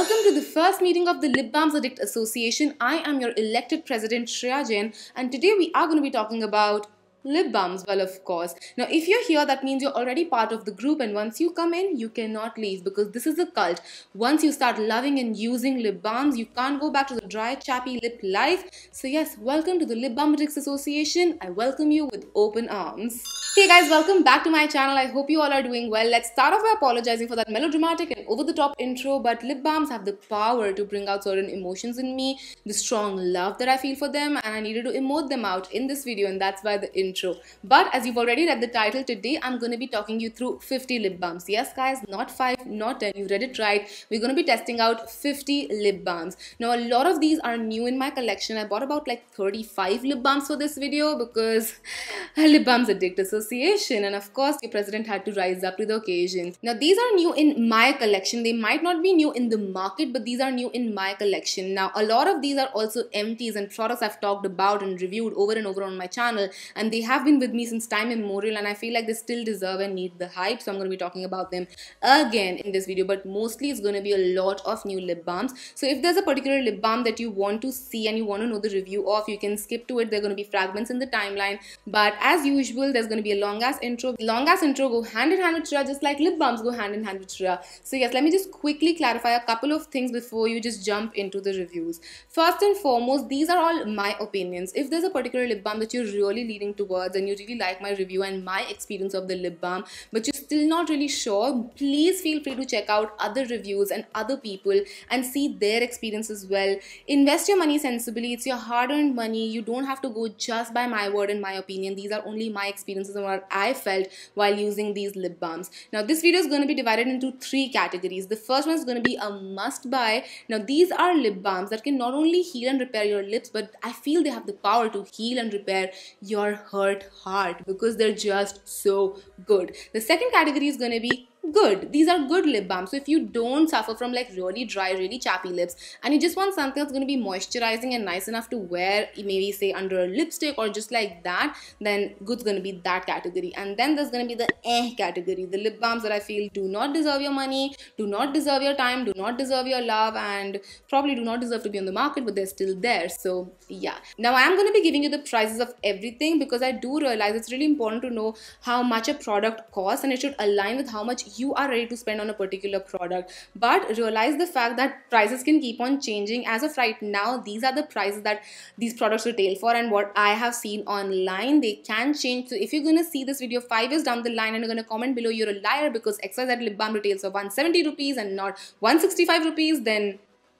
Welcome to the first meeting of the Lip Balms Addict Association. I am your elected president Shreya Jain and today we are going to be talking about lip balms well of course now if you're here that means you're already part of the group and once you come in you cannot leave because this is a cult once you start loving and using lip balms you can't go back to the dry chappy lip life so yes welcome to the lip balm Addict association i welcome you with open arms Hey guys, welcome back to my channel. I hope you all are doing well. Let's start off by apologizing for that melodramatic and over the top intro, but lip balms have the power to bring out certain emotions in me, the strong love that I feel for them, and I needed to emote them out in this video, and that's why the intro. But as you've already read the title, today I'm going to be talking you through 50 lip balms. Yes, guys, not 5, not 10. You read it right. We're going to be testing out 50 lip balms. Now, a lot of these are new in my collection. I bought about like 35 lip balms for this video because lip balms addicted. So Association, and of course, the president had to rise up to the occasion. Now, these are new in my collection. They might not be new in the market, but these are new in my collection. Now, a lot of these are also empties and products I've talked about and reviewed over and over on my channel, and they have been with me since time immemorial, and I feel like they still deserve and need the hype. So, I'm going to be talking about them again in this video, but mostly it's going to be a lot of new lip balms. So, if there's a particular lip balm that you want to see and you want to know the review of, you can skip to it. There are going to be fragments in the timeline, but as usual, there's going to be a long ass intro. Long ass intro go hand in hand with Shreya, just like lip balms go hand in hand with Shreya. So yes, let me just quickly clarify a couple of things before you just jump into the reviews. First and foremost, these are all my opinions. If there's a particular lip balm that you're really leaning towards and you really like my review and my experience of the lip balm, but you're still not really sure, please feel free to check out other reviews and other people and see their experience as well. Invest your money sensibly. It's your hard-earned money. You don't have to go just by my word and my opinion. These are only my experiences what I felt while using these lip balms. Now this video is going to be divided into three categories. The first one is going to be a must buy. Now these are lip balms that can not only heal and repair your lips but I feel they have the power to heal and repair your hurt heart because they're just so good. The second category is going to be good. These are good lip balms. So if you don't suffer from like really dry, really chappy lips and you just want something that's going to be moisturizing and nice enough to wear maybe say under a lipstick or just like that, then good's going to be that category. And then there's going to be the eh category, the lip balms that I feel do not deserve your money, do not deserve your time, do not deserve your love and probably do not deserve to be on the market but they're still there. So yeah. Now I am going to be giving you the prices of everything because I do realize it's really important to know how much a product costs and it should align with how much you are ready to spend on a particular product but realize the fact that prices can keep on changing as of right now these are the prices that these products retail for and what i have seen online they can change so if you're going to see this video five years down the line and you're going to comment below you're a liar because xyz lip balm retails for 170 rupees and not 165 rupees then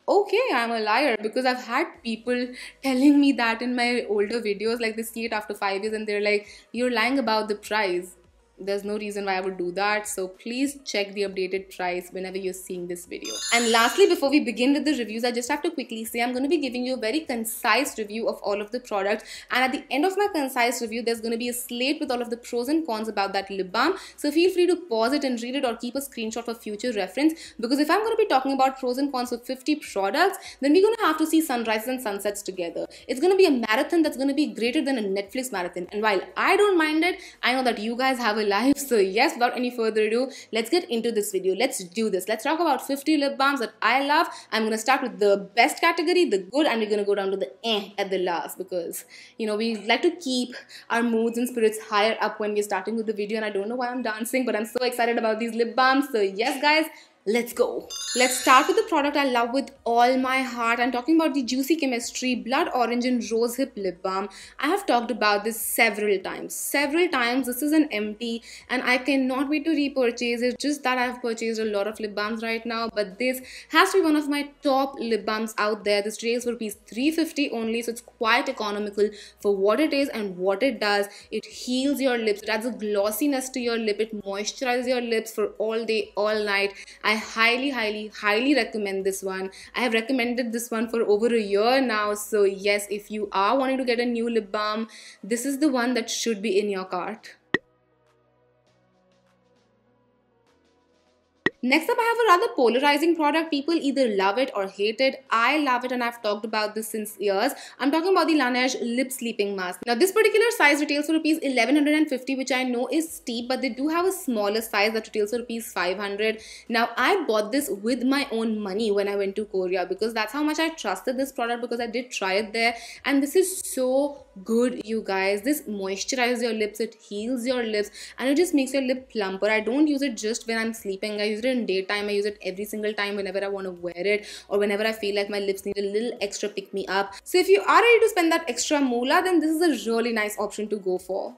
okay i'm a liar because i've had people telling me that in my older videos like they see it after five years and they're like you're lying about the price there's no reason why I would do that. So please check the updated price whenever you're seeing this video. And lastly, before we begin with the reviews, I just have to quickly say I'm going to be giving you a very concise review of all of the products. And at the end of my concise review, there's going to be a slate with all of the pros and cons about that lip balm. So feel free to pause it and read it or keep a screenshot for future reference. Because if I'm going to be talking about pros and cons of 50 products, then we're going to have to see sunrises and sunsets together. It's going to be a marathon that's going to be greater than a Netflix marathon. And while I don't mind it, I know that you guys have a life. So yes, without any further ado, let's get into this video. Let's do this. Let's talk about 50 lip balms that I love. I'm going to start with the best category, the good, and we're going to go down to the eh at the last because, you know, we like to keep our moods and spirits higher up when we're starting with the video and I don't know why I'm dancing, but I'm so excited about these lip balms. So yes, guys, let's go. Let's start with the product I love with all my heart. I'm talking about the Juicy Chemistry Blood Orange and Rose Hip Lip Balm. I have talked about this several times. Several times. This is an empty and I cannot wait to repurchase it. Just that I've purchased a lot of lip balms right now. But this has to be one of my top lip balms out there. This retails for rupees 350 only. So it's quite economical for what it is and what it does. It heals your lips. It adds a glossiness to your lip. It moisturizes your lips for all day, all night. I highly, highly, highly recommend this one. I have recommended this one for over a year now. So, yes, if you are wanting to get a new lip balm, this is the one that should be in your cart. Next up, I have a rather polarizing product. People either love it or hate it. I love it and I've talked about this since years. I'm talking about the Laneige Lip Sleeping Mask. Now, this particular size retails for rupees 1150, which I know is steep, but they do have a smaller size that retails for rupees 500. Now, I bought this with my own money when I went to Korea because that's how much I trusted this product because I did try it there. And this is so good you guys this moisturizes your lips it heals your lips and it just makes your lip plumper i don't use it just when i'm sleeping i use it in daytime i use it every single time whenever i want to wear it or whenever i feel like my lips need a little extra pick me up so if you are ready to spend that extra moolah then this is a really nice option to go for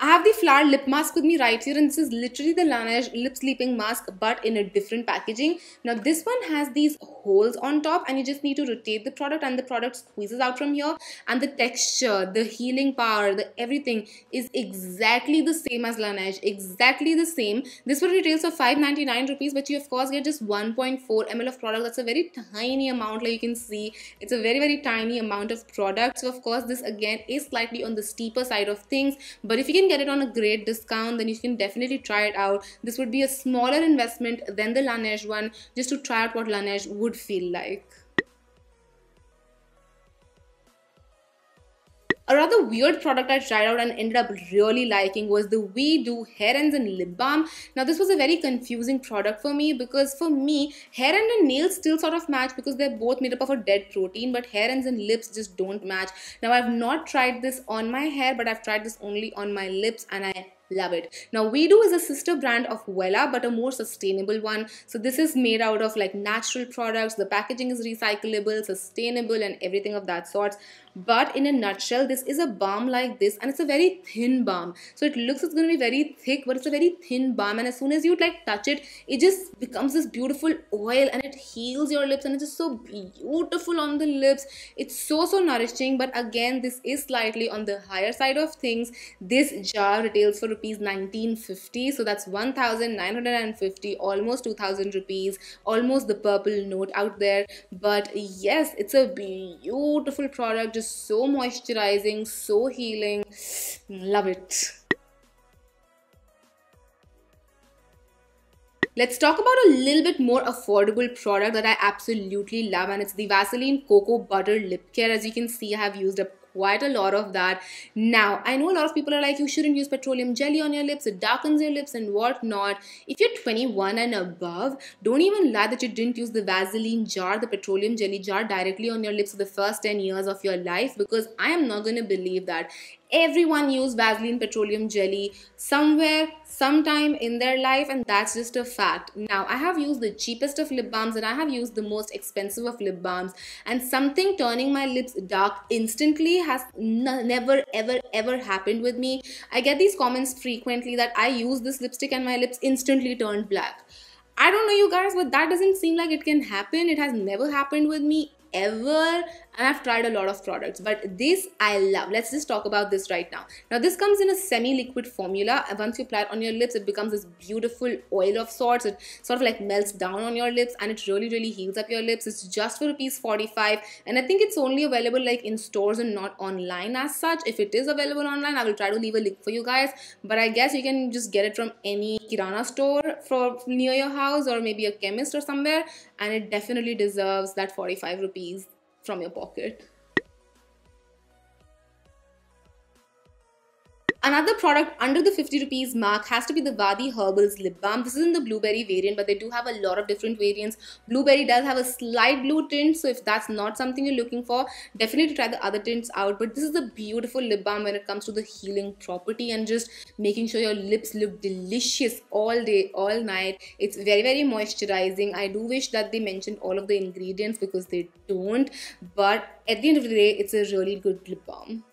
I have the Flower lip mask with me right here and this is literally the Laneige lip sleeping mask but in a different packaging. Now this one has these holes on top and you just need to rotate the product and the product squeezes out from here and the texture, the healing power, the everything is exactly the same as Laneige, exactly the same. This one retails for 5.99 rupees but you of course get just 1.4 ml of product. That's a very tiny amount like you can see. It's a very very tiny amount of product. So of course this again is slightly on the steeper side of things but if you can can get it on a great discount, then you can definitely try it out. This would be a smaller investment than the Laneige one just to try out what Laneige would feel like. A rather weird product I tried out and ended up really liking was the We Do Hair Ends and Lip Balm. Now this was a very confusing product for me because for me, hair end and nails still sort of match because they're both made up of a dead protein but hair ends and lips just don't match. Now I've not tried this on my hair but I've tried this only on my lips and I love it now We Do is a sister brand of Wella but a more sustainable one so this is made out of like natural products the packaging is recyclable sustainable and everything of that sort but in a nutshell this is a balm like this and it's a very thin balm so it looks it's going to be very thick but it's a very thin balm and as soon as you like touch it it just becomes this beautiful oil and it heals your lips and it's just so beautiful on the lips it's so so nourishing but again this is slightly on the higher side of things this jar retails for rupees 1950 so that's 1950 almost 2000 rupees almost the purple note out there but yes it's a beautiful product just is so moisturizing, so healing. Love it. Let's talk about a little bit more affordable product that I absolutely love and it's the Vaseline Cocoa Butter Lip Care. As you can see, I have used up quite a lot of that now i know a lot of people are like you shouldn't use petroleum jelly on your lips it darkens your lips and whatnot if you're 21 and above don't even lie that you didn't use the vaseline jar the petroleum jelly jar directly on your lips for the first 10 years of your life because i am not going to believe that everyone use Vaseline petroleum jelly somewhere, sometime in their life and that's just a fact. Now, I have used the cheapest of lip balms and I have used the most expensive of lip balms and something turning my lips dark instantly has never ever ever happened with me. I get these comments frequently that I use this lipstick and my lips instantly turned black. I don't know you guys, but that doesn't seem like it can happen. It has never happened with me ever and I've tried a lot of products, but this I love. Let's just talk about this right now. Now, this comes in a semi-liquid formula. Once you apply it on your lips, it becomes this beautiful oil of sorts. It sort of like melts down on your lips and it really, really heals up your lips. It's just for rupees 45 and I think it's only available like in stores and not online as such. If it is available online, I will try to leave a link for you guys, but I guess you can just get it from any Kirana store for near your house or maybe a chemist or somewhere and it definitely deserves that 45 rupees from your pocket Another product under the 50 rupees mark has to be the Vadi Herbals Lip Balm. This is in the blueberry variant, but they do have a lot of different variants. Blueberry does have a slight blue tint, so if that's not something you're looking for, definitely try the other tints out. But this is a beautiful lip balm when it comes to the healing property and just making sure your lips look delicious all day, all night. It's very, very moisturizing. I do wish that they mentioned all of the ingredients because they don't, but at the end of the day, it's a really good lip balm.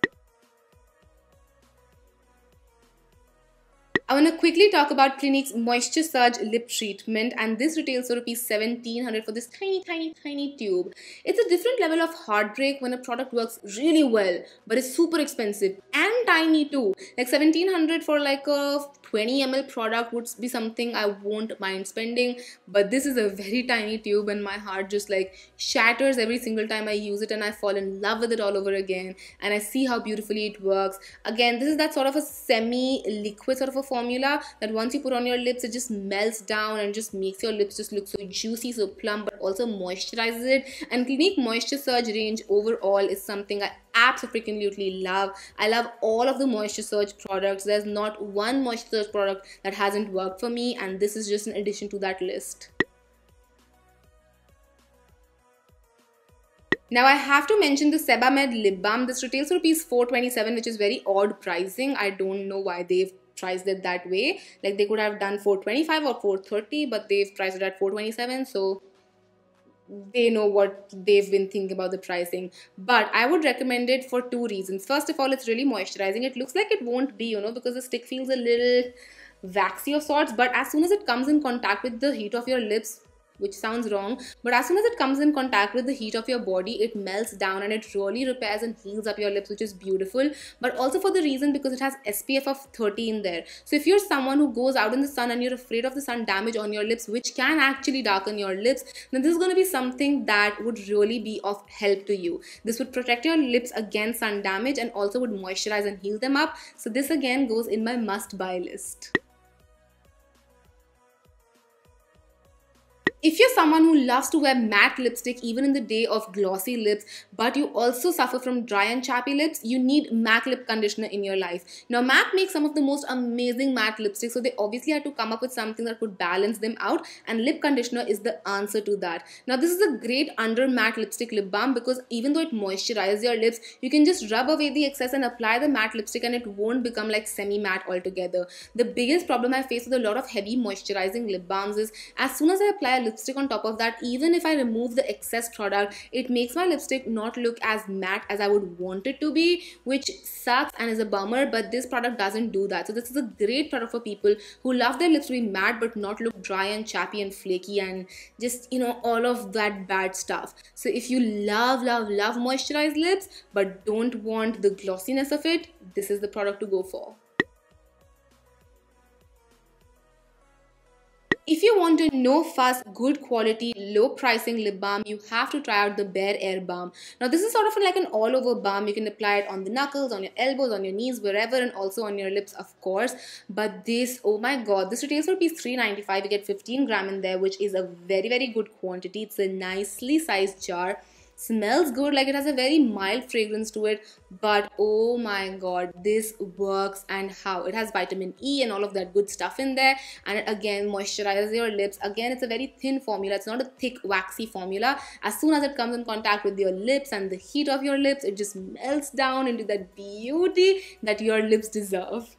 I want to quickly talk about Clinique's Moisture Surge Lip Treatment and this retails for Rs. 1700 for this tiny, tiny, tiny tube. It's a different level of heartbreak when a product works really well but is super expensive and tiny too. Like 1700 for like a 20 ml product would be something I won't mind spending but this is a very tiny tube and my heart just like shatters every single time I use it and I fall in love with it all over again and I see how beautifully it works. Again, this is that sort of a semi-liquid sort of a form formula that once you put on your lips, it just melts down and just makes your lips just look so juicy, so plump, but also moisturizes it. And Clinique Moisture Surge range overall is something I absolutely love. I love all of the Moisture Surge products. There's not one Moisture Surge product that hasn't worked for me, and this is just an addition to that list. Now I have to mention the Sebamed lip balm. This retails for rupees 427, which is very odd pricing. I don't know why they've priced it that way like they could have done 425 or 430 but they've priced it at 427 so they know what they've been thinking about the pricing but i would recommend it for two reasons first of all it's really moisturizing it looks like it won't be you know because the stick feels a little waxy of sorts but as soon as it comes in contact with the heat of your lips which sounds wrong, but as soon as it comes in contact with the heat of your body, it melts down and it really repairs and heals up your lips, which is beautiful. But also for the reason because it has SPF of 30 in there. So if you're someone who goes out in the sun and you're afraid of the sun damage on your lips, which can actually darken your lips, then this is going to be something that would really be of help to you. This would protect your lips against sun damage and also would moisturize and heal them up. So this again goes in my must buy list. If you're someone who loves to wear matte lipstick even in the day of glossy lips, but you also suffer from dry and chappy lips, you need MAC lip conditioner in your life. Now, MAC makes some of the most amazing matte lipsticks, so they obviously had to come up with something that could balance them out, and lip conditioner is the answer to that. Now, this is a great under matte lipstick lip balm because even though it moisturizes your lips, you can just rub away the excess and apply the matte lipstick, and it won't become like semi matte altogether. The biggest problem I face with a lot of heavy moisturizing lip balms is as soon as I apply a lip lipstick on top of that even if I remove the excess product it makes my lipstick not look as matte as I would want it to be which sucks and is a bummer but this product doesn't do that so this is a great product for people who love their lips to be matte but not look dry and chappy and flaky and just you know all of that bad stuff so if you love love love moisturized lips but don't want the glossiness of it this is the product to go for If you want a no fuss, good quality, low pricing lip balm, you have to try out the Bare Air Balm. Now this is sort of like an all over balm. You can apply it on the knuckles, on your elbows, on your knees, wherever and also on your lips of course. But this, oh my god, this retails for piece 395. You get 15 gram in there which is a very very good quantity. It's a nicely sized jar smells good like it has a very mild fragrance to it but oh my god this works and how it has vitamin E and all of that good stuff in there and it again moisturizes your lips again it's a very thin formula it's not a thick waxy formula as soon as it comes in contact with your lips and the heat of your lips it just melts down into that beauty that your lips deserve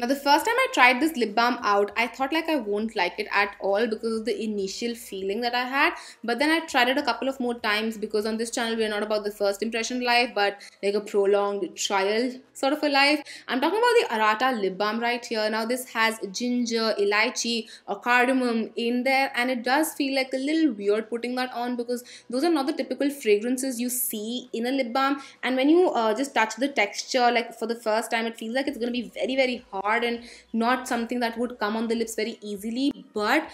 Now the first time I tried this lip balm out, I thought like I won't like it at all because of the initial feeling that I had. But then I tried it a couple of more times because on this channel we are not about the first impression life but like a prolonged trial sort of a life. I'm talking about the Arata lip balm right here. Now this has ginger, elaichi or cardamom in there and it does feel like a little weird putting that on because those are not the typical fragrances you see in a lip balm and when you uh, just touch the texture like for the first time it feels like it's going to be very very hot hard and not something that would come on the lips very easily but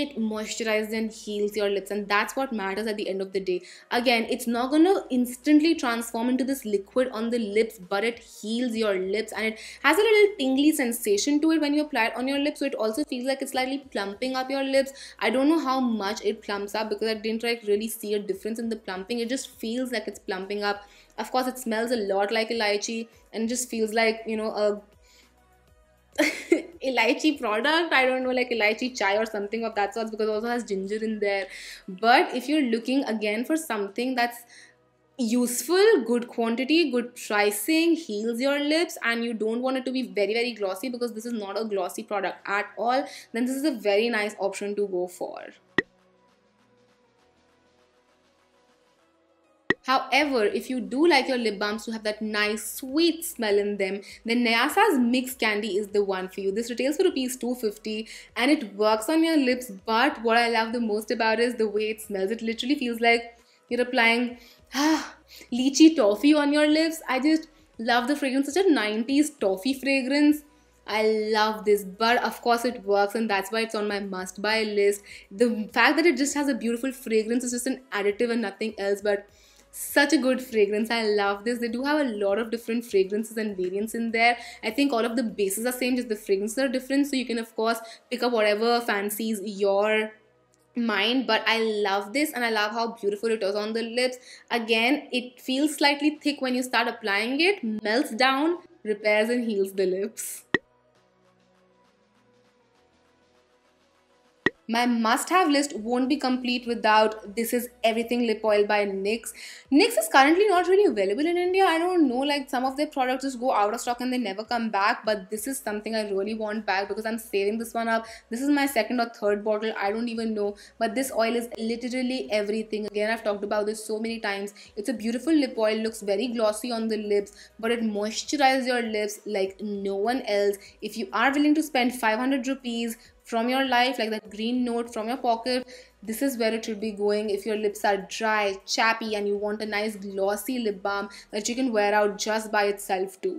it moisturizes and heals your lips and that's what matters at the end of the day again it's not gonna instantly transform into this liquid on the lips but it heals your lips and it has a little tingly sensation to it when you apply it on your lips so it also feels like it's slightly plumping up your lips i don't know how much it plumps up because i didn't like really see a difference in the plumping it just feels like it's plumping up of course it smells a lot like lychee and just feels like you know a elaichi product i don't know like elaichi chai or something of that sort because also has ginger in there but if you're looking again for something that's useful, good quantity, good pricing, heals your lips, and you don't want it to be very, very glossy because this is not a glossy product at all, then this is a very nice option to go for. However, if you do like your lip balms to have that nice sweet smell in them, then Neasa's mixed Candy is the one for you. This retails for rupees 250 and it works on your lips but what I love the most about is the way it smells. It literally feels like you're applying ah, lychee toffee on your lips. I just love the fragrance, such a 90s toffee fragrance. I love this, but of course it works, and that's why it's on my must buy list. The fact that it just has a beautiful fragrance is just an additive and nothing else, but such a good fragrance i love this they do have a lot of different fragrances and variants in there i think all of the bases are same just the fragrances are different so you can of course pick up whatever fancies your mind but i love this and i love how beautiful it is on the lips again it feels slightly thick when you start applying it melts down repairs and heals the lips My must have list won't be complete without This Is Everything Lip Oil by NYX. NYX is currently not really available in India. I don't know, like some of their products just go out of stock and they never come back. But this is something I really want back because I'm saving this one up. This is my second or third bottle. I don't even know. But this oil is literally everything. Again, I've talked about this so many times. It's a beautiful lip oil, looks very glossy on the lips, but it moisturizes your lips like no one else. If you are willing to spend 500 rupees from your life, like that green note from your pocket. This is where it should be going. If your lips are dry, chappy, and you want a nice glossy lip balm that you can wear out just by itself, too.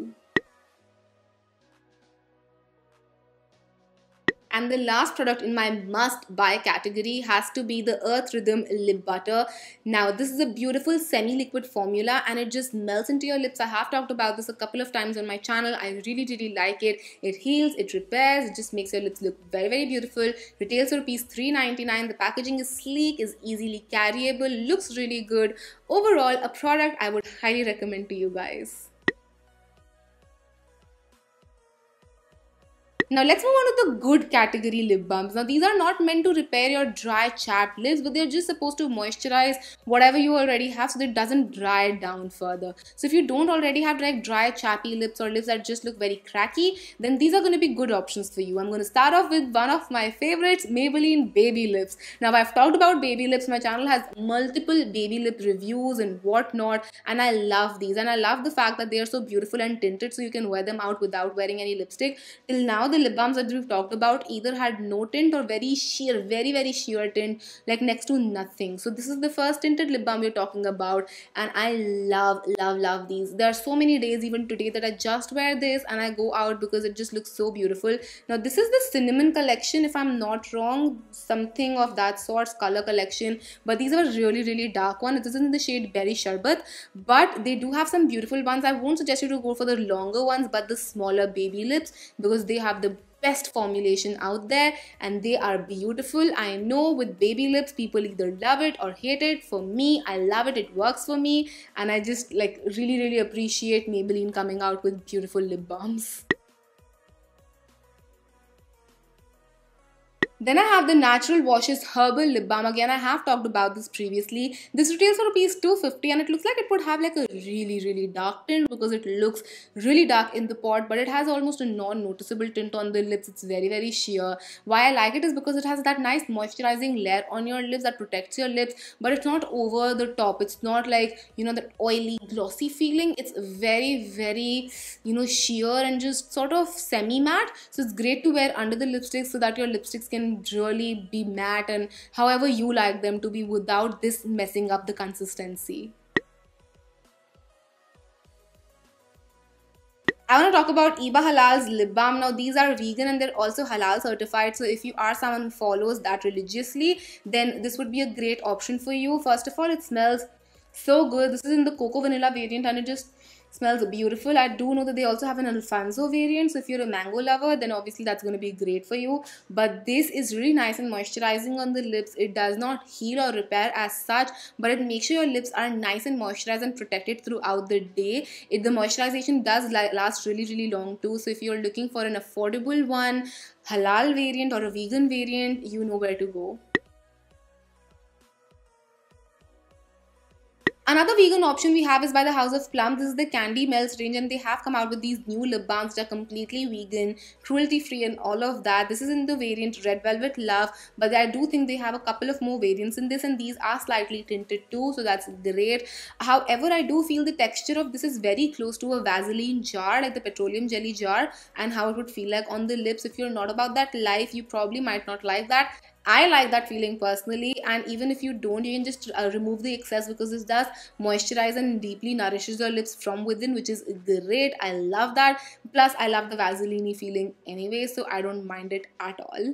And the last product in my must buy category has to be the Earth Rhythm Lip Butter. Now this is a beautiful semi-liquid formula and it just melts into your lips. I have talked about this a couple of times on my channel. I really really like it. It heals, it repairs, it just makes your lips look very very beautiful. Retails for rupees 3.99. The packaging is sleek, is easily carryable, looks really good. Overall a product I would highly recommend to you guys. Now let's move on to the good category lip balms. Now these are not meant to repair your dry chapped lips but they're just supposed to moisturize whatever you already have so that it doesn't dry down further. So if you don't already have like dry chappy lips or lips that just look very cracky then these are going to be good options for you. I'm going to start off with one of my favorites Maybelline Baby Lips. Now I've talked about baby lips. My channel has multiple baby lip reviews and whatnot and I love these and I love the fact that they are so beautiful and tinted so you can wear them out without wearing any lipstick. Till now the lip balms that we've talked about either had no tint or very sheer, very, very sheer tint, like next to nothing. So this is the first tinted lip balm we're talking about. And I love, love, love these. There are so many days even today that I just wear this and I go out because it just looks so beautiful. Now this is the cinnamon collection if I'm not wrong, something of that sort, color collection. But these are really, really dark one. This is in the shade Berry Sherbet. But they do have some beautiful ones. I won't suggest you to go for the longer ones but the smaller baby lips because they have the best formulation out there and they are beautiful. I know with baby lips people either love it or hate it. For me, I love it. It works for me and I just like really really appreciate Maybelline coming out with beautiful lip balms. Then I have the Natural Washes Herbal Lip Balm. Again, I have talked about this previously. This retails for rupees 250 and it looks like it would have like a really, really dark tint because it looks really dark in the pot, but it has almost a non-noticeable tint on the lips. It's very, very sheer. Why I like it is because it has that nice moisturizing layer on your lips that protects your lips, but it's not over the top. It's not like, you know, that oily, glossy feeling. It's very, very, you know, sheer and just sort of semi-matte. So it's great to wear under the lipstick so that your lipsticks can really be matte and however you like them to be without this messing up the consistency. I want to talk about Iba Halal's lip balm. Now, these are vegan and they're also halal certified. So, if you are someone who follows that religiously, then this would be a great option for you. First of all, it smells so good. This is in the cocoa vanilla variant and it just Smells beautiful. I do know that they also have an Alfonso variant. So if you're a mango lover, then obviously that's going to be great for you. But this is really nice and moisturizing on the lips. It does not heal or repair as such, but it makes sure your lips are nice and moisturized and protected throughout the day. It, the moisturization does last really, really long too. So if you're looking for an affordable one, halal variant or a vegan variant, you know where to go. Another vegan option we have is by the House of Plum. This is the Candy Melts range, and they have come out with these new lip balms that are completely vegan, cruelty free, and all of that. This is in the variant Red Velvet Love, but I do think they have a couple of more variants in this, and these are slightly tinted too, so that's great. However, I do feel the texture of this is very close to a Vaseline jar, like the petroleum jelly jar, and how it would feel like on the lips. If you're not about that life, you probably might not like that. I like that feeling personally and even if you don't you can just uh, remove the excess because this does moisturize and deeply nourishes your lips from within which is great I love that plus I love the vaseline feeling anyway so I don't mind it at all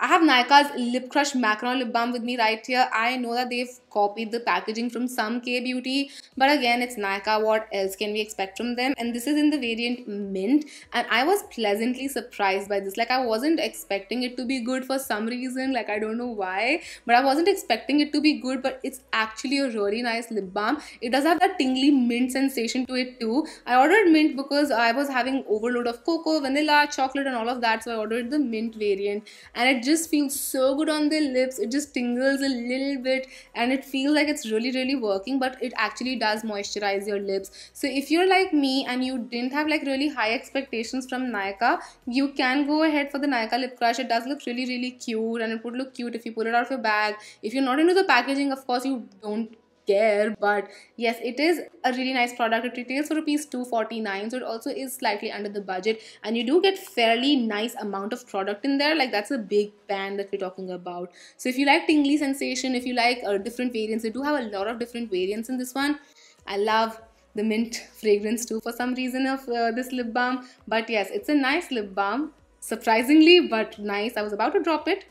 I have Nika's Lip Crush Macaron Lip Balm with me right here. I know that they've copied the packaging from some K-beauty but again it's Nykaa what else can we expect from them and this is in the variant mint and I was pleasantly surprised by this like I wasn't expecting it to be good for some reason like I don't know why but I wasn't expecting it to be good but it's actually a really nice lip balm it does have that tingly mint sensation to it too I ordered mint because I was having overload of cocoa vanilla chocolate and all of that so I ordered the mint variant and it just feels so good on the lips it just tingles a little bit and it it feels like it's really really working but it actually does moisturize your lips so if you're like me and you didn't have like really high expectations from Nykaa you can go ahead for the Nykaa lip crush it does look really really cute and it would look cute if you pull it out of your bag if you're not into the packaging of course you don't care but yes it is a really nice product it retails for rupees 249 so it also is slightly under the budget and you do get fairly nice amount of product in there like that's a big pan that we're talking about so if you like tingly sensation if you like uh, different variants they do have a lot of different variants in this one i love the mint fragrance too for some reason of uh, this lip balm but yes it's a nice lip balm surprisingly but nice i was about to drop it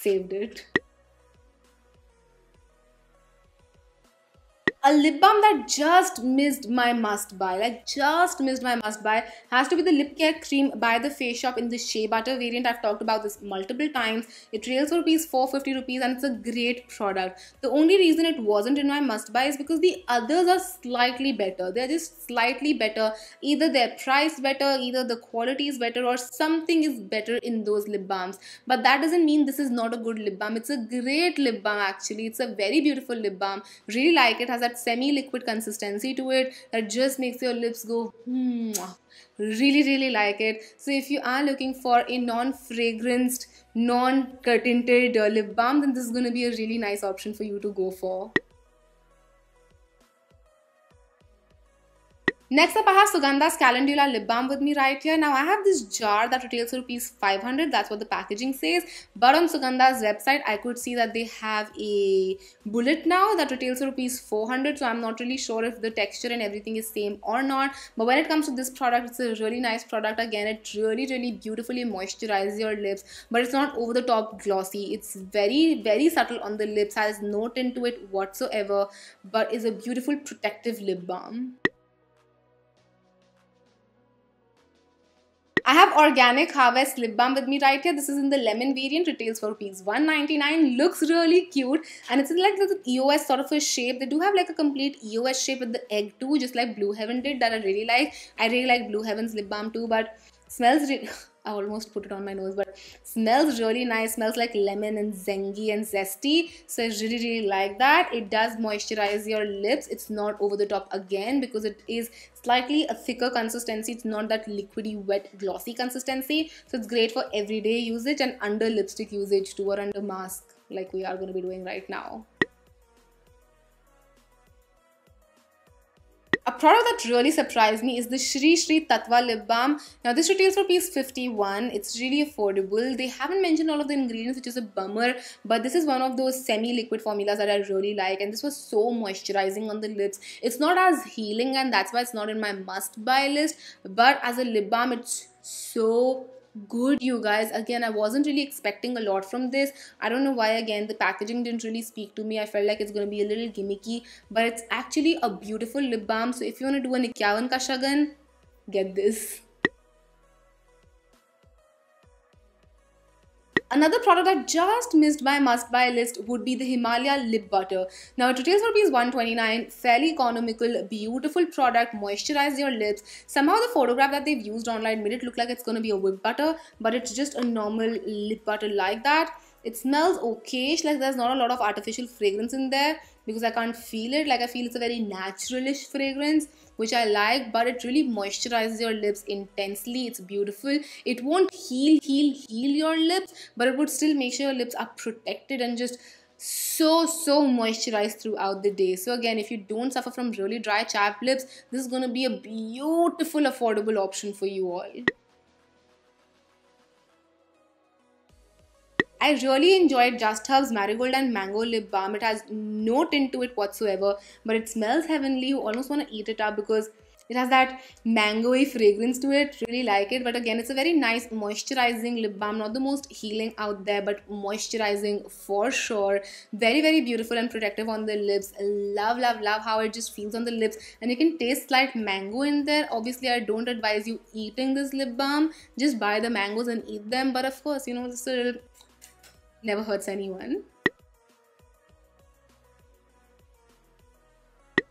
saved it a lip balm that just missed my must buy like just missed my must buy has to be the lip care cream by the face shop in the shea butter variant i've talked about this multiple times it retails for rupees 450 rupees and it's a great product the only reason it wasn't in my must buy is because the others are slightly better they're just slightly better either they're better either the quality is better or something is better in those lip balms but that doesn't mean this is not a good lip balm it's a great lip balm actually it's a very beautiful lip balm really like it has that that semi-liquid consistency to it that just makes your lips go really really like it so if you are looking for a non-fragranced non-tinted uh, lip balm then this is going to be a really nice option for you to go for Next up, I have Suganda's Calendula lip balm with me right here. Now, I have this jar that retails for rupees 500. That's what the packaging says. But on Suganda's website, I could see that they have a bullet now that retails for rupees 400. So I'm not really sure if the texture and everything is same or not. But when it comes to this product, it's a really nice product. Again, it really, really beautifully moisturizes your lips. But it's not over the top glossy. It's very, very subtle on the lips. Has no tint to it whatsoever. But it's a beautiful protective lip balm. I have Organic Harvest Lip Balm with me right here. This is in the lemon variant. Retails for rupees 199. Looks really cute. And it's like this EOS sort of a shape. They do have like a complete EOS shape with the egg too. Just like Blue Heaven did that I really like. I really like Blue Heaven's lip balm too. But smells really... I almost put it on my nose, but smells really nice. Smells like lemon and zengi and zesty. So I really, really like that. It does moisturize your lips. It's not over the top again because it is slightly a thicker consistency. It's not that liquidy, wet, glossy consistency. So it's great for everyday usage and under lipstick usage too or under mask like we are going to be doing right now. A product that really surprised me is the Shri Shri Tatva Lip Balm. Now this retails for piece 51. It's really affordable. They haven't mentioned all of the ingredients which is a bummer but this is one of those semi-liquid formulas that I really like and this was so moisturizing on the lips. It's not as healing and that's why it's not in my must buy list but as a lip balm it's so good you guys again i wasn't really expecting a lot from this i don't know why again the packaging didn't really speak to me i felt like it's going to be a little gimmicky but it's actually a beautiful lip balm so if you want to do a nikyawan kashagan get this Another product that just missed my must buy list would be the Himalaya Lip Butter. Now it retails for rupees 129, fairly economical, beautiful product, moisturize your lips. Somehow the photograph that they've used online made it look like it's gonna be a whip butter, but it's just a normal lip butter like that. It smells okayish, like there's not a lot of artificial fragrance in there because I can't feel it. Like I feel it's a very naturalish fragrance which I like, but it really moisturizes your lips intensely. It's beautiful. It won't heal, heal, heal your lips, but it would still make sure your lips are protected and just so so moisturized throughout the day so again if you don't suffer from really dry chapped lips this is going to be a beautiful affordable option for you all I really enjoyed Just Herbs Marigold and Mango Lip Balm. It has no tint to it whatsoever, but it smells heavenly. You almost want to eat it up because it has that mangoey fragrance to it. Really like it. But again, it's a very nice moisturizing lip balm. Not the most healing out there, but moisturizing for sure. Very, very beautiful and protective on the lips. Love, love, love how it just feels on the lips. And you can taste like mango in there. Obviously, I don't advise you eating this lip balm. Just buy the mangoes and eat them. But of course, you know, just a little never hurts anyone.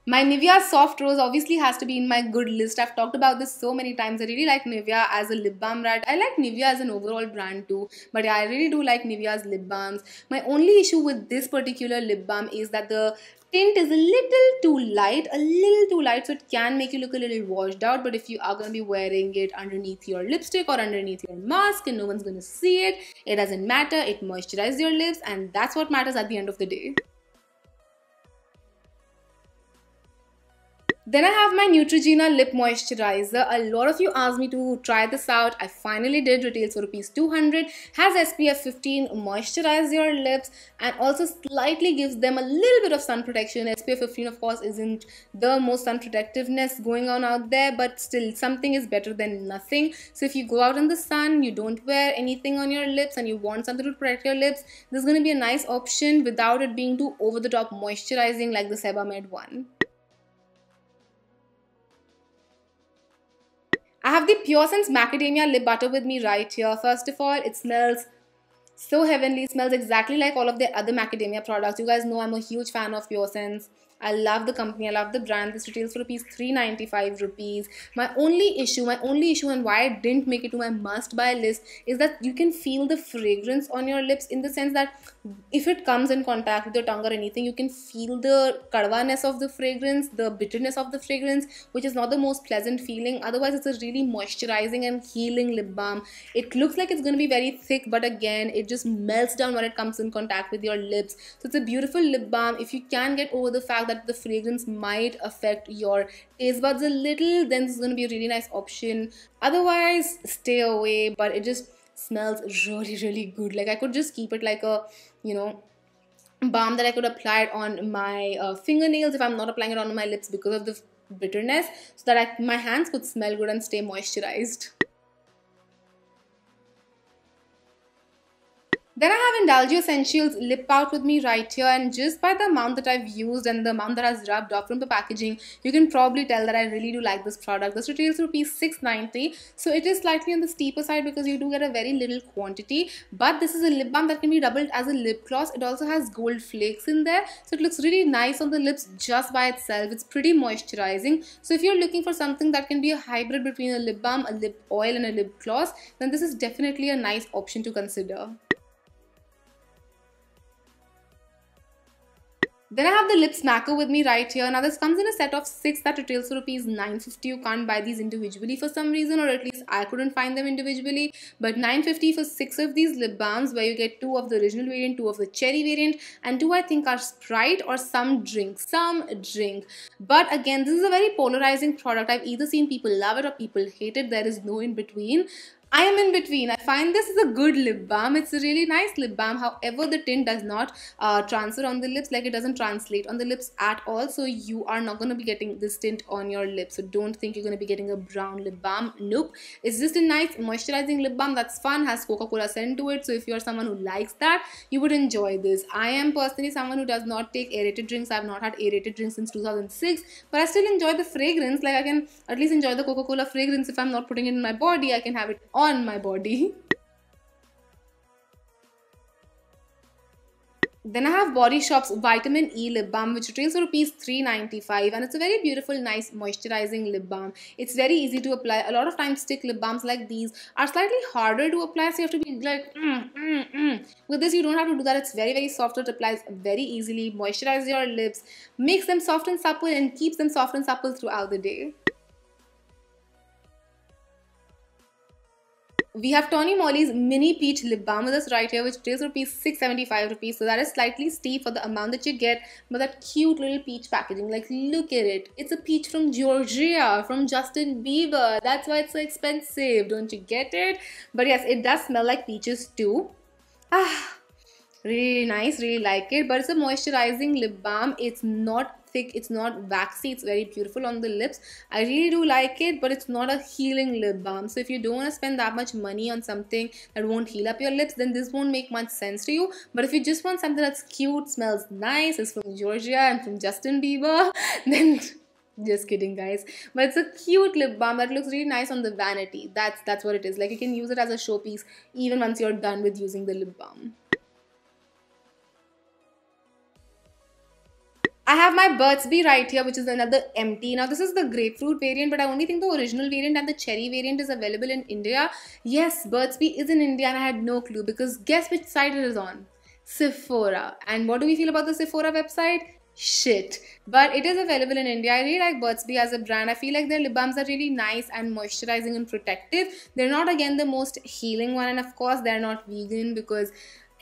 My Nivea Soft Rose obviously has to be in my good list. I've talked about this so many times. I really like Nivea as a lip balm rat. I like Nivea as an overall brand too. But yeah, I really do like Nivea's lip balms. My only issue with this particular lip balm is that the tint is a little too light a little too light so it can make you look a little washed out but if you are going to be wearing it underneath your lipstick or underneath your mask and no one's going to see it it doesn't matter it moisturizes your lips and that's what matters at the end of the day Then I have my Neutrogena Lip Moisturizer. A lot of you asked me to try this out. I finally did. Retails for rupees 200. Has SPF 15, moisturize your lips and also slightly gives them a little bit of sun protection. SPF 15 of course isn't the most sun protectiveness going on out there but still something is better than nothing. So if you go out in the sun, you don't wear anything on your lips and you want something to protect your lips, this is going to be a nice option without it being too over the top moisturizing like the Sebamed one. I have the Pure Sense Macadamia Lip Butter with me right here. First of all, it smells so heavenly. It smells exactly like all of the other macadamia products. You guys know I'm a huge fan of Pure Sense. I love the company, I love the brand. This retails for rupees 395 rupees. My only issue, my only issue and why I didn't make it to my must buy list is that you can feel the fragrance on your lips in the sense that if it comes in contact with your tongue or anything, you can feel the kadwaness of the fragrance, the bitterness of the fragrance, which is not the most pleasant feeling. Otherwise, it's a really moisturizing and healing lip balm. It looks like it's going to be very thick, but again, it just melts down when it comes in contact with your lips. So it's a beautiful lip balm. If you can get over the fact that that the fragrance might affect your taste buds a little, then this is going to be a really nice option. Otherwise, stay away, but it just smells really, really good. Like I could just keep it like a, you know, balm that I could apply it on my uh, fingernails if I'm not applying it on my lips because of the bitterness so that I, my hands could smell good and stay moisturized. Then I have Indulge Essentials Lip Pout with me right here and just by the amount that I've used and the amount that I've rubbed off from the packaging, you can probably tell that I really do like this product. This retails rupees 690 so it is slightly on the steeper side because you do get a very little quantity but this is a lip balm that can be doubled as a lip gloss. It also has gold flakes in there so it looks really nice on the lips just by itself. It's pretty moisturizing. So if you're looking for something that can be a hybrid between a lip balm, a lip oil and a lip gloss then this is definitely a nice option to consider. Then I have the lip smacker with me right here. Now this comes in a set of 6 that retails for rupees 950. You can't buy these individually for some reason or at least I couldn't find them individually. But 950 for 6 of these lip balms where you get 2 of the original variant, 2 of the cherry variant and 2 I think are Sprite or some drink. Some drink. But again this is a very polarizing product. I've either seen people love it or people hate it. There is no in between. I am in between. I find this is a good lip balm. It's a really nice lip balm. However, the tint does not uh, transfer on the lips. Like it doesn't translate on the lips at all. So you are not going to be getting this tint on your lips. So don't think you're going to be getting a brown lip balm. Nope. It's just a nice moisturizing lip balm that's fun. Has Coca-Cola scent to it. So if you're someone who likes that, you would enjoy this. I am personally someone who does not take aerated drinks. I've not had aerated drinks since 2006. But I still enjoy the fragrance. Like I can at least enjoy the Coca-Cola fragrance. If I'm not putting it in my body, I can have it on on my body. Then I have Body Shop's Vitamin E Lip Balm which retails for rupees 395 and it's a very beautiful nice moisturizing lip balm. It's very easy to apply. A lot of times stick lip balms like these are slightly harder to apply so you have to be like mm, mm, mm. With this you don't have to do that. It's very very soft. It applies very easily. Moisturize your lips. Makes them soft and supple and keeps them soft and supple throughout the day. we have Tony Moly's Mini Peach Lip Balm with us right here, which is rupees 675 rupees. So that is slightly steep for the amount that you get, but that cute little peach packaging, like look at it. It's a peach from Georgia, from Justin Bieber. That's why it's so expensive. Don't you get it? But yes, it does smell like peaches too. Ah, really nice, really like it. But it's a moisturizing lip balm. It's not thick it's not waxy it's very beautiful on the lips i really do like it but it's not a healing lip balm so if you don't want to spend that much money on something that won't heal up your lips then this won't make much sense to you but if you just want something that's cute smells nice is from georgia and from justin bieber then just kidding guys but it's a cute lip balm that looks really nice on the vanity that's that's what it is like you can use it as a showpiece even once you're done with using the lip balm I have my Burt's right here, which is another empty. Now, this is the grapefruit variant, but I only think the original variant and the cherry variant is available in India. Yes, Burt's is in India and I had no clue because guess which site it is on? Sephora. And what do we feel about the Sephora website? Shit. But it is available in India. I really like Burt's Bee as a brand. I feel like their lip balms are really nice and moisturizing and protective. They're not again the most healing one and of course they're not vegan because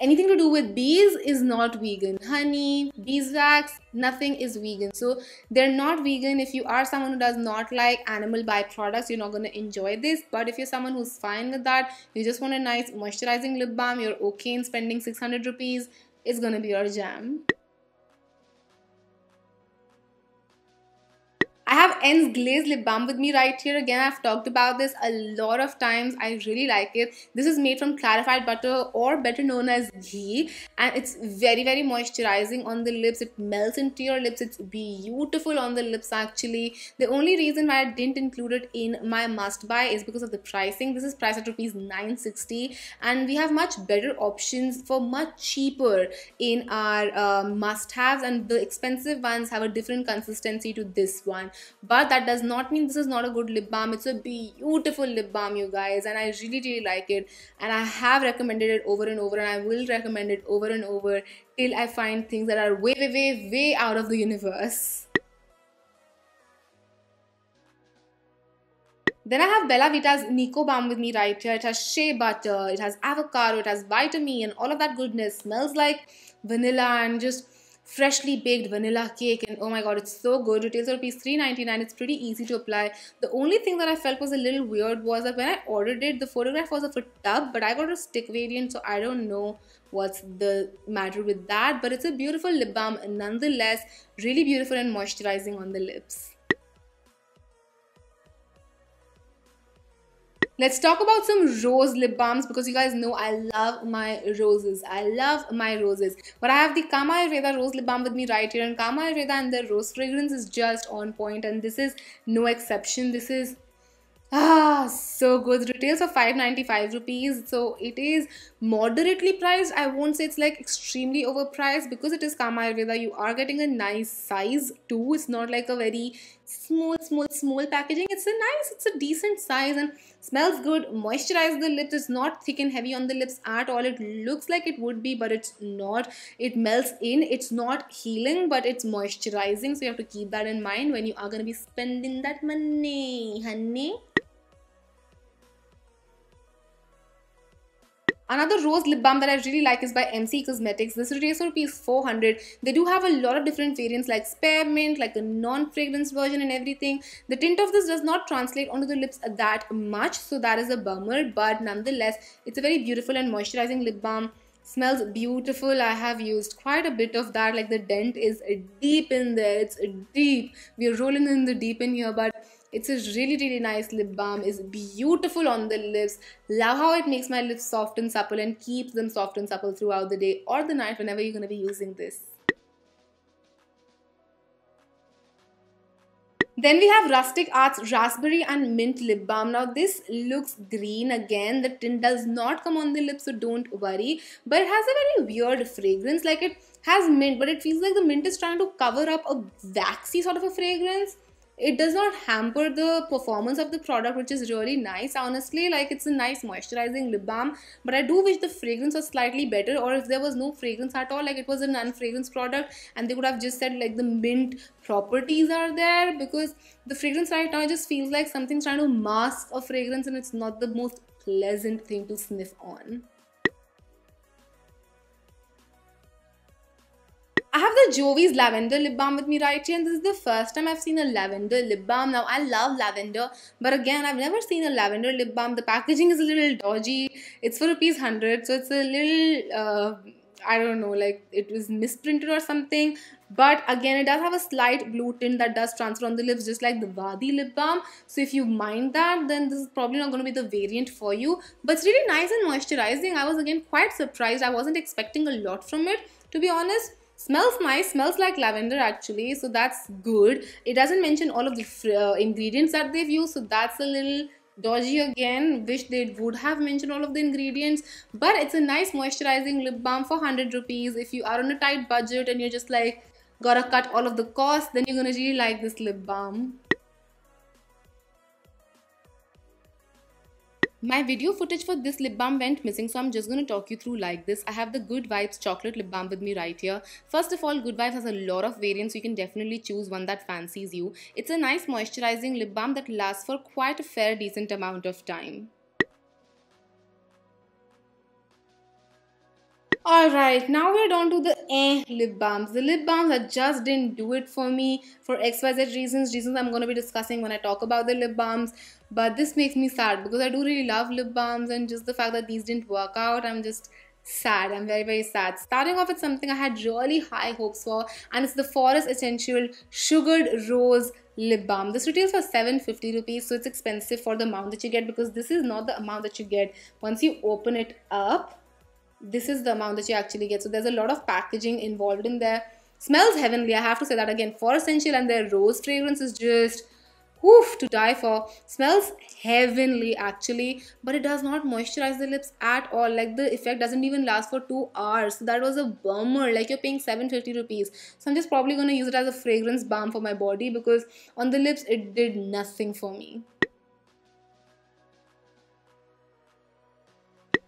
anything to do with bees is not vegan honey beeswax nothing is vegan so they're not vegan if you are someone who does not like animal byproducts you're not going to enjoy this but if you're someone who's fine with that you just want a nice moisturizing lip balm you're okay in spending 600 rupees it's going to be your jam ends Glaze Lip Balm with me right here. Again, I've talked about this a lot of times. I really like it. This is made from clarified butter or better known as ghee. And it's very, very moisturizing on the lips. It melts into your lips. It's beautiful on the lips actually. The only reason why I didn't include it in my must buy is because of the pricing. This is priced at rupees 960 and we have much better options for much cheaper in our uh, must haves and the expensive ones have a different consistency to this one but that does not mean this is not a good lip balm it's a beautiful lip balm you guys and i really really like it and i have recommended it over and over and i will recommend it over and over till i find things that are way way way way out of the universe Then I have Bella Vita's Nico Balm with me right here. It has shea butter, it has avocado, it has vitamin and all of that goodness. Smells like vanilla and just freshly baked vanilla cake and oh my god it's so good retails for rupees 399 it's pretty easy to apply the only thing that i felt was a little weird was that when i ordered it the photograph was of a tub but i got a stick variant so i don't know what's the matter with that but it's a beautiful lip balm nonetheless really beautiful and moisturizing on the lips Let's talk about some rose lip balms because you guys know I love my roses. I love my roses. But I have the Kama Ayurveda rose lip balm with me right here and Kama Ayurveda and the rose fragrance is just on point and this is no exception. This is Ah, so good. Retails for 595 rupees. So it is moderately priced. I won't say it's like extremely overpriced because it is Kama Ayurveda. You are getting a nice size too. It's not like a very small, small, small packaging. It's a nice, it's a decent size and smells good. Moisturize the lips. It's not thick and heavy on the lips at all. It looks like it would be, but it's not. It melts in. It's not healing, but it's moisturizing. So you have to keep that in mind when you are going to be spending that money, honey. Another rose lip balm that I really like is by MC Cosmetics. This retails for rupees 400. They do have a lot of different variants like spearmint, like the non-fragrance version and everything. The tint of this does not translate onto the lips that much, so that is a bummer. But nonetheless, it's a very beautiful and moisturizing lip balm smells beautiful i have used quite a bit of that like the dent is deep in there it's deep we're rolling in the deep in here but it's a really, really nice lip balm. It's beautiful on the lips. Love how it makes my lips soft and supple and keeps them soft and supple throughout the day or the night whenever you're going to be using this. Then we have Rustic Arts Raspberry and Mint Lip Balm. Now this looks green again. The tint does not come on the lips so don't worry. But it has a very weird fragrance like it has mint but it feels like the mint is trying to cover up a waxy sort of a fragrance it does not hamper the performance of the product which is really nice honestly like it's a nice moisturizing lip balm but i do wish the fragrance was slightly better or if there was no fragrance at all like it was an unfragrance product and they would have just said like the mint properties are there because the fragrance right now just feels like something's trying to mask a fragrance and it's not the most pleasant thing to sniff on I have the Jovi's Lavender Lip Balm with me right here and this is the first time I've seen a lavender lip balm. Now I love lavender but again I've never seen a lavender lip balm. The packaging is a little dodgy. It's for rupees 100 so it's a little uh, I don't know like it was misprinted or something but again it does have a slight blue tint that does transfer on the lips just like the Vadi lip balm so if you mind that then this is probably not going to be the variant for you but it's really nice and moisturizing I was again quite surprised I wasn't expecting a lot from it to be honest Smells nice, smells like lavender actually, so that's good. It doesn't mention all of the uh, ingredients that they've used, so that's a little dodgy again wish they would have mentioned all of the ingredients but it's a nice moisturizing lip balm for 100 rupees if you are on a tight budget and you're just like gotta cut all of the costs then you're gonna really like this lip balm My video footage for this lip balm went missing so I'm just gonna talk you through like this. I have the Good Vibes chocolate lip balm with me right here. First of all, Good Vibes has a lot of variants so you can definitely choose one that fancies you. It's a nice moisturizing lip balm that lasts for quite a fair decent amount of time. Alright, now we're down to the eh lip balms. The lip balms I just didn't do it for me for XYZ reasons, reasons I'm going to be discussing when I talk about the lip balms. But this makes me sad because I do really love lip balms and just the fact that these didn't work out, I'm just sad. I'm very, very sad. Starting off with something I had really high hopes for, and it's the Forest Essential Sugared Rose lip balm this retails for 750 rupees so it's expensive for the amount that you get because this is not the amount that you get once you open it up this is the amount that you actually get. So there's a lot of packaging involved in there. Smells heavenly, I have to say that again. For essential and their rose fragrance is just woof to die for. Smells heavenly actually, but it does not moisturize the lips at all. Like the effect doesn't even last for two hours. So that was a bummer. Like you're paying 750 rupees. So I'm just probably gonna use it as a fragrance balm for my body because on the lips it did nothing for me.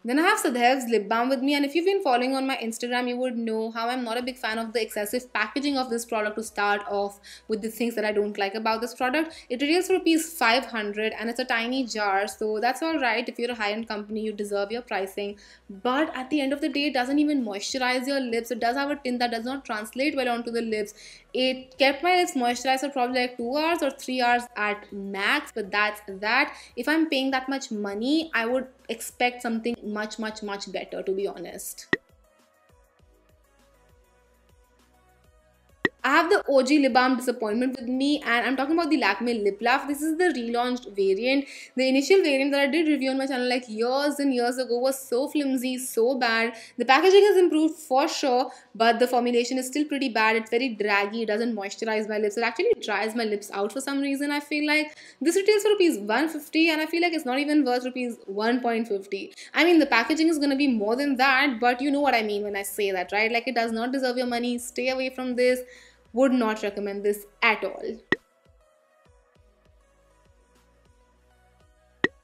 Then I have Sadhev's lip balm with me and if you've been following on my Instagram, you would know how I'm not a big fan of the excessive packaging of this product to start off with the things that I don't like about this product. It retails for rupees 500 and it's a tiny jar so that's alright if you're a high-end company you deserve your pricing but at the end of the day it doesn't even moisturize your lips. It does have a tint that does not translate well onto the lips it kept my lips moisturized for probably like two hours or three hours at max but that's that if i'm paying that much money i would expect something much much much better to be honest I have the OG lip balm disappointment with me and I'm talking about the Lakme Lip Laugh. This is the relaunched variant. The initial variant that I did review on my channel like years and years ago was so flimsy, so bad. The packaging has improved for sure, but the formulation is still pretty bad. It's very draggy, it doesn't moisturize my lips. It actually dries my lips out for some reason. I feel like this retails for rupees 150 and I feel like it's not even worth rupees 1.50. I mean the packaging is gonna be more than that, but you know what I mean when I say that, right? Like it does not deserve your money. Stay away from this would not recommend this at all.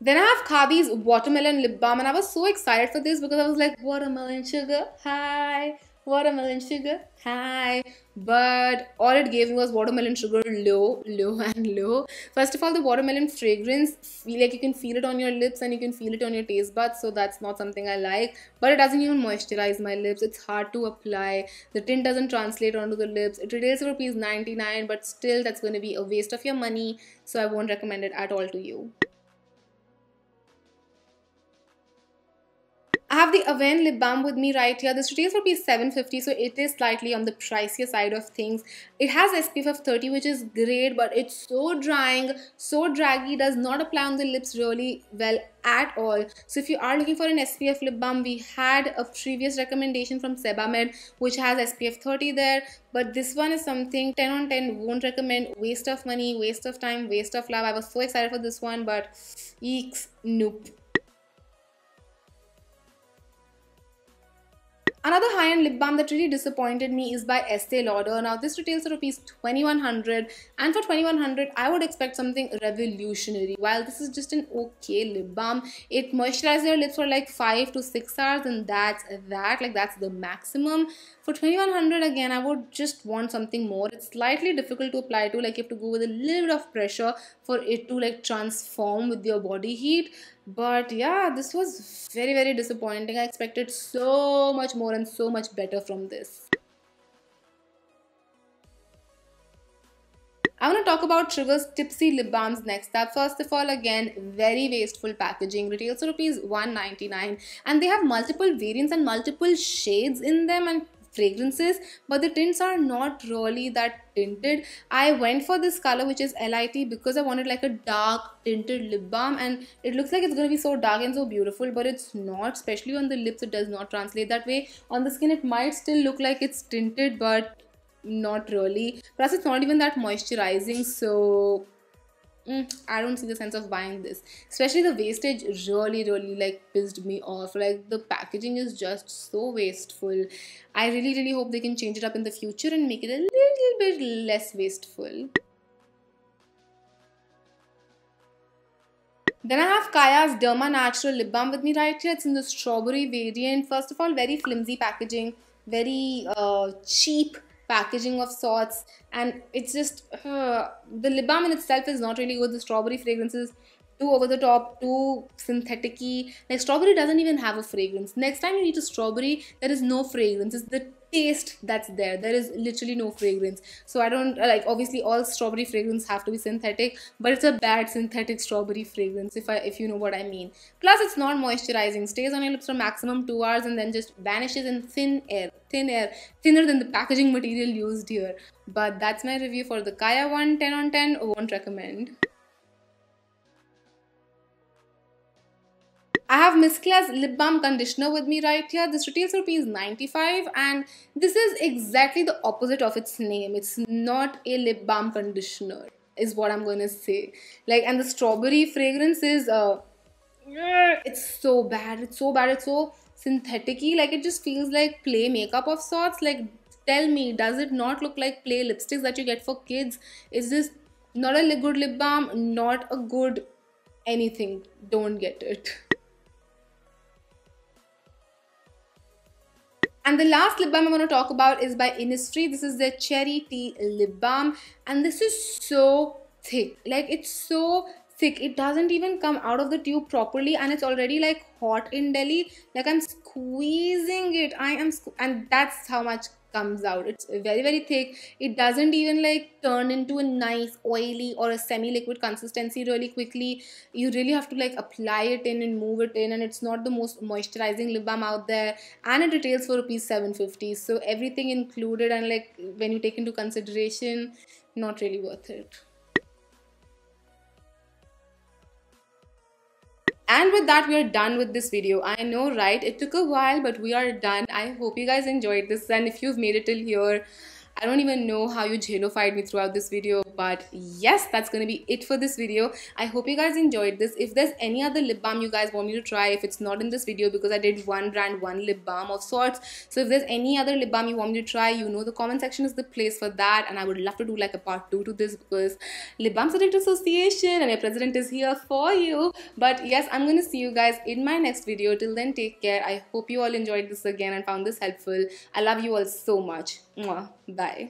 Then I have Khadi's watermelon lip balm and I was so excited for this because I was like, watermelon sugar, hi watermelon sugar high but all it gave me was watermelon sugar low low and low first of all the watermelon fragrance feel like you can feel it on your lips and you can feel it on your taste buds so that's not something i like but it doesn't even moisturize my lips it's hard to apply the tint doesn't translate onto the lips it retails rupees 99 but still that's going to be a waste of your money so i won't recommend it at all to you I have the Avene lip balm with me right here. This retails for be 750 so it is slightly on the pricier side of things. It has SPF 30, which is great, but it's so drying, so draggy, does not apply on the lips really well at all. So if you are looking for an SPF lip balm, we had a previous recommendation from Sebamed, which has SPF 30 there, but this one is something 10 on 10 won't recommend. Waste of money, waste of time, waste of love. I was so excited for this one, but eeks, nope. Another high-end lip balm that really disappointed me is by Estee Lauder. Now this retails at rupees 2100 and for 2100 I would expect something revolutionary. While this is just an okay lip balm, it moisturizes your lips for like 5 to 6 hours and that's that, like that's the maximum. For 2100 again I would just want something more. It's slightly difficult to apply to like you have to go with a little bit of pressure for it to like transform with your body heat but yeah this was very very disappointing i expected so much more and so much better from this I want to talk about Trigger's Tipsy Lip Balms next up. First of all, again, very wasteful packaging. Retails for rupees 199 and they have multiple variants and multiple shades in them and fragrances but the tints are not really that tinted I went for this color which is LIT because I wanted like a dark tinted lip balm and it looks like it's gonna be so dark and so beautiful but it's not especially on the lips it does not translate that way on the skin it might still look like it's tinted but not really plus it's not even that moisturizing so mm, I don't see the sense of buying this. Especially the wastage really, really like pissed me off. Like the packaging is just so wasteful. I really, really hope they can change it up in the future and make it a little bit less wasteful. Then I have Kaya's Derma Natural Lip Balm with me right here. It's in the strawberry variant. First of all, very flimsy packaging, very uh, cheap packaging of sorts and it's just uh, the lip balm in itself is not really good the strawberry fragrances too over the top, too synthetic -y. Like strawberry doesn't even have a fragrance. Next time you eat a strawberry, there is no fragrance. It's the taste that's there there is literally no fragrance so i don't like obviously all strawberry fragrance have to be synthetic but it's a bad synthetic strawberry fragrance if i if you know what i mean plus it's not moisturizing stays on your lips for maximum two hours and then just vanishes in thin air thin air thinner than the packaging material used here but that's my review for the kaya one 10 on 10 won't recommend I have Miss Claire's lip balm conditioner with me right here. This retails for rupees 95 and this is exactly the opposite of its name. It's not a lip balm conditioner is what I'm gonna say. Like and the strawberry fragrance is uh it's so bad, it's so bad, it's so synthetic like it just feels like play makeup of sorts. Like tell me, does it not look like play lipsticks that you get for kids? Is this not a good lip balm, not a good anything? Don't get it. And the last lip balm I'm going to talk about is by Innisfree. This is the Cherry Tea Lip Balm. And this is so thick. Like it's so thick. It doesn't even come out of the tube properly and it's already like hot in Delhi. Like I'm squeezing it. I am, and that's how much comes out. It's very, very thick. It doesn't even like turn into a nice oily or a semi-liquid consistency really quickly. You really have to like apply it in and move it in and it's not the most moisturizing lip balm out there and it retails for rupees 750. So everything included and like when you take into consideration, not really worth it. And with that, we are done with this video. I know, right? It took a while, but we are done. I hope you guys enjoyed this. And if you've made it till here, I don't even know how you jhalofied me throughout this video but yes that's gonna be it for this video I hope you guys enjoyed this if there's any other lip balm you guys want me to try if it's not in this video because I did one brand one lip balm of sorts so if there's any other lip balm you want me to try you know the comment section is the place for that and I would love to do like a part 2 to this because Lip Balm Select Association and your president is here for you but yes I'm gonna see you guys in my next video till then take care I hope you all enjoyed this again and found this helpful I love you all so much Mwah. Bye.